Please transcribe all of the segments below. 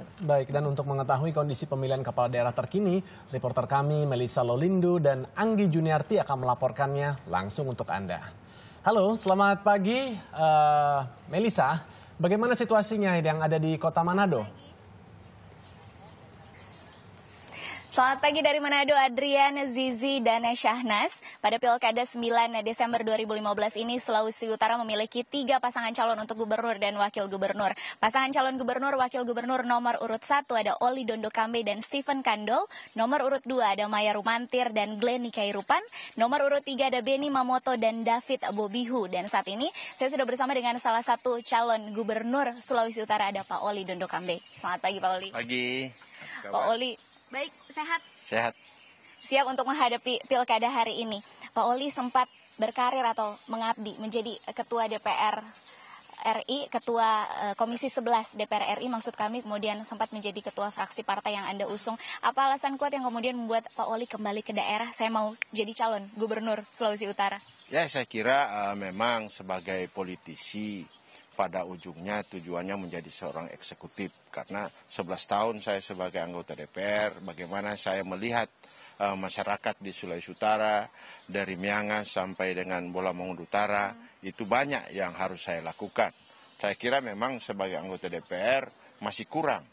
dilakukan. Baik, dan untuk mengetahui kondisi pemilihan kepala daerah terkini, reporter kami Melisa Lolindu dan Anggi Juniarti akan melaporkannya langsung untuk Anda. Halo, selamat pagi uh, eh, Melisa. Bagaimana situasinya yang ada di kota Manado? Selamat pagi dari Manado, Adrian, Zizi, dan Syahnas. Pada Pilkada 9 Desember 2015 ini, Sulawesi Utara memiliki tiga pasangan calon untuk gubernur dan wakil gubernur. Pasangan calon gubernur, wakil gubernur nomor urut satu ada Oli Dondo Kambe dan Stephen Kandol. Nomor urut dua ada Maya Rumantir dan Glenn Kairupan. Nomor urut tiga ada Benny Mamoto dan David Bobihu. Dan saat ini saya sudah bersama dengan salah satu calon gubernur Sulawesi Utara ada Pak Oli Dondo Kambe. Selamat pagi Pak Oli. Pagi. Pak Oli, Baik, sehat. Sehat. Siap untuk menghadapi pilkada hari ini. Pak Oli sempat berkarir atau mengabdi menjadi ketua DPR RI, ketua eh, Komisi 11 DPR RI maksud kami kemudian sempat menjadi ketua fraksi partai yang Anda usung. Apa alasan kuat yang kemudian membuat Pak Oli kembali ke daerah? Saya mau jadi calon gubernur Sulawesi Utara. Ya, saya kira uh, memang sebagai politisi pada ujungnya tujuannya menjadi seorang eksekutif. Karena 11 tahun saya sebagai anggota DPR, bagaimana saya melihat eh, masyarakat di Sulawesi Utara, dari Miangas sampai dengan Bola Mongondo Utara, hmm. itu banyak yang harus saya lakukan. Saya kira memang sebagai anggota DPR masih kurang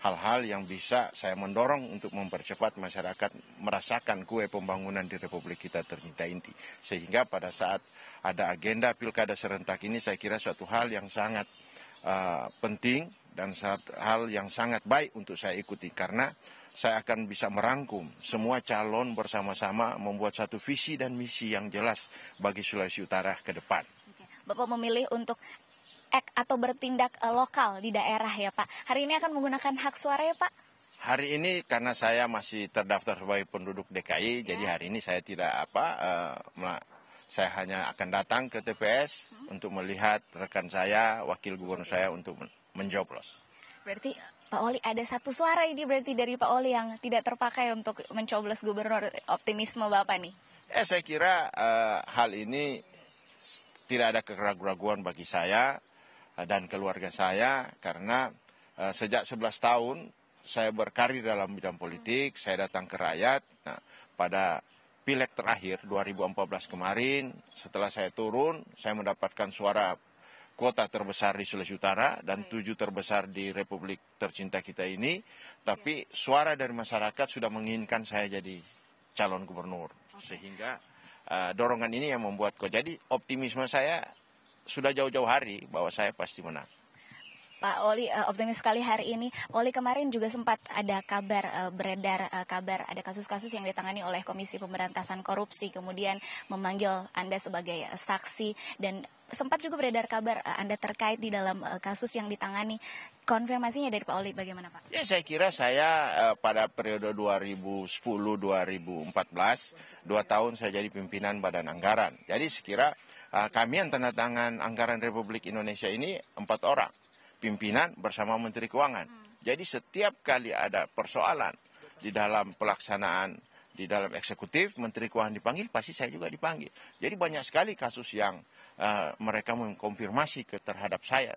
hal-hal yang bisa saya mendorong untuk mempercepat masyarakat merasakan kue pembangunan di Republik kita tercinta inti. Sehingga pada saat ada agenda pilkada serentak ini saya kira suatu hal yang sangat uh, penting dan hal yang sangat baik untuk saya ikuti karena saya akan bisa merangkum semua calon bersama-sama membuat satu visi dan misi yang jelas bagi Sulawesi Utara ke depan. Bapak memilih untuk act atau bertindak uh, lokal di daerah ya Pak. Hari ini akan menggunakan hak suara ya Pak? Hari ini karena saya masih terdaftar sebagai penduduk DKI, ya. jadi hari ini saya tidak apa, uh, saya hanya akan datang ke TPS hmm. untuk melihat rekan saya, wakil gubernur saya untuk menjoblos. Berarti Pak Oli ada satu suara ini berarti dari Pak Oli yang tidak terpakai untuk mencoblos gubernur optimisme Bapak nih? Eh saya kira uh, hal ini tidak ada keraguan-keraguan bagi saya Eh, dan keluarga saya karena eh, sejak 11 tahun saya berkarir dalam bidang politik, saya datang ke rakyat. Nah, pada pileg terakhir 2014 kemarin, setelah saya turun, saya mendapatkan suara kota terbesar di Sulawesi Utara dan tujuh terbesar di Republik tercinta kita ini. Tapi ya. suara dari masyarakat sudah menginginkan saya jadi calon gubernur. Sehingga uh, dorongan ini yang membuat kok. Jadi optimisme saya sudah jauh-jauh hari bahwa saya pasti menang. Pak Oli eh, optimis sekali hari ini. Oli kemarin juga sempat ada kabar eh, beredar eh, kabar ada kasus-kasus yang ditangani oleh Komisi Pemberantasan Korupsi kemudian memanggil Anda sebagai saksi dan sempat juga beredar kabar Anda terkait di dalam kasus yang ditangani. Konfirmasinya dari Pak Oli bagaimana Pak? Ya saya kira saya pada periode 2010-2014 dua tahun saya jadi pimpinan Badan Anggaran. Jadi sekira Eh, kami yang tanda tangan anggaran Republik Indonesia ini empat orang, pimpinan bersama Menteri Keuangan. Hmm. Jadi setiap kali ada persoalan di dalam pelaksanaan di dalam eksekutif Menteri Keuangan dipanggil pasti saya juga dipanggil. Jadi banyak sekali kasus yang uh, mereka mengkonfirmasi ke terhadap saya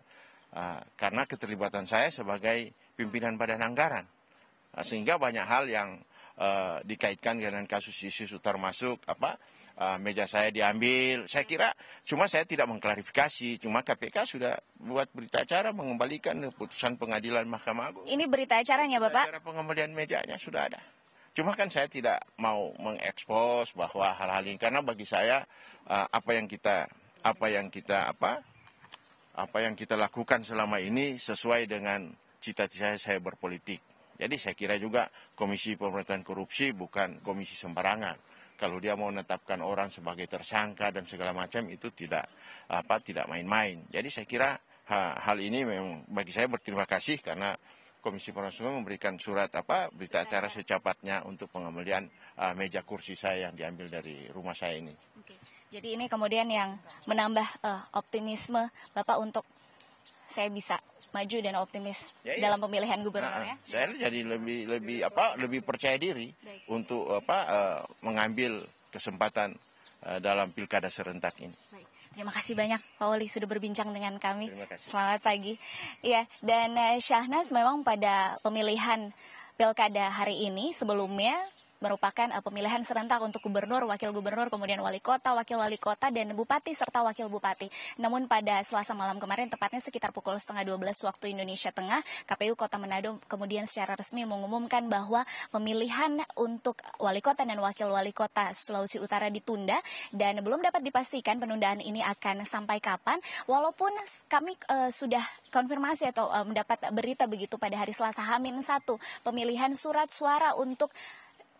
uh, karena keterlibatan saya sebagai pimpinan Badan Anggaran. Uh, sehingga banyak hal yang uh, dikaitkan dengan kasus isu termasuk apa Eh, meja saya diambil. Saya kira cuma saya tidak mengklarifikasi, cuma KPK sudah buat berita acara mengembalikan putusan pengadilan Mahkamah Agung. Ini berita acaranya Bapak? Berita acara pengembalian mejanya sudah ada. Cuma kan saya tidak mau mengekspos bahwa hal-hal ini karena bagi saya eh, apa yang kita apa yang kita apa apa yang kita lakukan selama ini sesuai dengan cita-cita saya berpolitik. Jadi saya kira juga Komisi Pemerintahan Korupsi bukan komisi sembarangan kalau dia mau menetapkan orang sebagai tersangka dan segala macam itu tidak apa tidak main-main. Jadi saya kira ha, hal ini memang bagi saya berterima kasih karena Komisi Pemerintah memberikan surat apa berita acara secepatnya untuk pengembalian uh, meja kursi saya yang diambil dari rumah saya ini. Oke. Jadi ini kemudian yang menambah uh, optimisme Bapak untuk saya bisa maju dan optimis ya, iya. dalam pemilihan gubernur nah, ya. Saya jadi lebih lebih apa lebih percaya diri Baik. untuk apa uh, mengambil kesempatan uh, dalam pilkada serentak ini. Baik. Terima kasih banyak Pak Oli sudah berbincang dengan kami. Selamat pagi. Ya, dan eh, Syahnas memang pada pemilihan pilkada hari ini sebelumnya merupakan eh, pemilihan serentak untuk gubernur, wakil gubernur, kemudian wali kota, wakil wali kota, dan bupati serta wakil bupati. Namun pada selasa malam kemarin, tepatnya sekitar pukul setengah 12 waktu Indonesia Tengah, KPU Kota Manado kemudian secara resmi mengumumkan bahwa pemilihan untuk wali kota dan wakil wali kota Sulawesi Utara ditunda dan belum dapat dipastikan penundaan ini akan sampai kapan. Walaupun kami uh, sudah konfirmasi atau uh, mendapat berita begitu pada hari Selasa Hamin 1 pemilihan surat suara untuk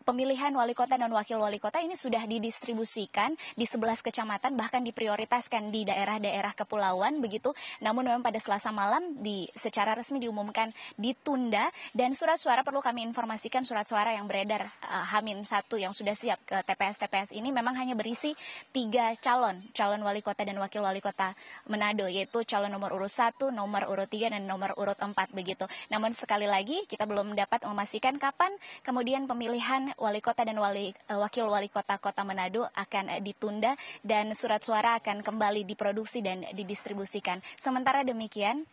pemilihan wali kota dan wakil wali kota ini sudah didistribusikan di 11 kecamatan bahkan diprioritaskan di daerah-daerah kepulauan begitu. Namun memang pada Selasa malam di secara resmi diumumkan ditunda dan surat suara perlu kami informasikan surat suara yang beredar uh, Hamin 1 yang sudah siap ke TPS-TPS ini memang hanya berisi tiga calon, calon wali kota dan wakil wali kota Manado yaitu calon nomor urut satu, nomor urut tiga dan nomor urut empat begitu. Namun sekali lagi kita belum dapat memastikan kapan kemudian pemilihan wali kota dan wali eh, wakil wali kota Kota Manado akan eh, ditunda dan surat suara akan kembali diproduksi dan didistribusikan. Sementara demikian,